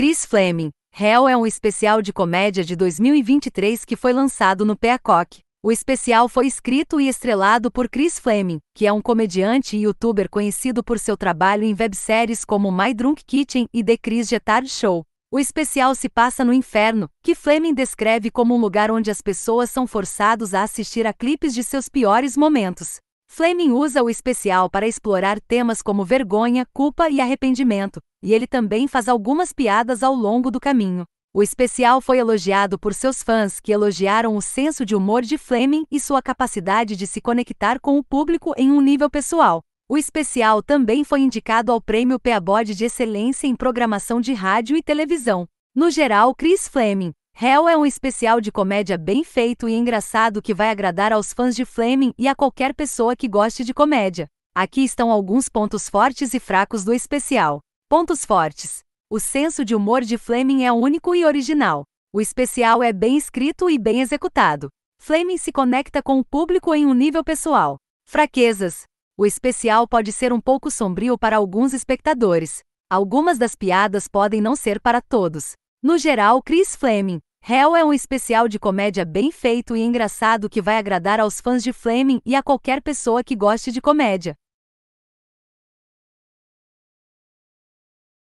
Chris Fleming, Hell é um especial de comédia de 2023 que foi lançado no Peacock. O especial foi escrito e estrelado por Chris Fleming, que é um comediante e youtuber conhecido por seu trabalho em webséries como My Drunk Kitchen e The Chris Getard Show. O especial se passa no inferno, que Fleming descreve como um lugar onde as pessoas são forçadas a assistir a clipes de seus piores momentos. Fleming usa o especial para explorar temas como vergonha, culpa e arrependimento, e ele também faz algumas piadas ao longo do caminho. O especial foi elogiado por seus fãs que elogiaram o senso de humor de Fleming e sua capacidade de se conectar com o público em um nível pessoal. O especial também foi indicado ao Prêmio Peabody de Excelência em Programação de Rádio e Televisão. No geral, Chris Fleming, Hell é um especial de comédia bem feito e engraçado que vai agradar aos fãs de Fleming e a qualquer pessoa que goste de comédia. Aqui estão alguns pontos fortes e fracos do especial. Pontos fortes. O senso de humor de Fleming é único e original. O especial é bem escrito e bem executado. Fleming se conecta com o público em um nível pessoal. Fraquezas. O especial pode ser um pouco sombrio para alguns espectadores. Algumas das piadas podem não ser para todos. No geral, Chris Fleming, Hell é um especial de comédia bem feito e engraçado que vai agradar aos fãs de Fleming e a qualquer pessoa que goste de comédia.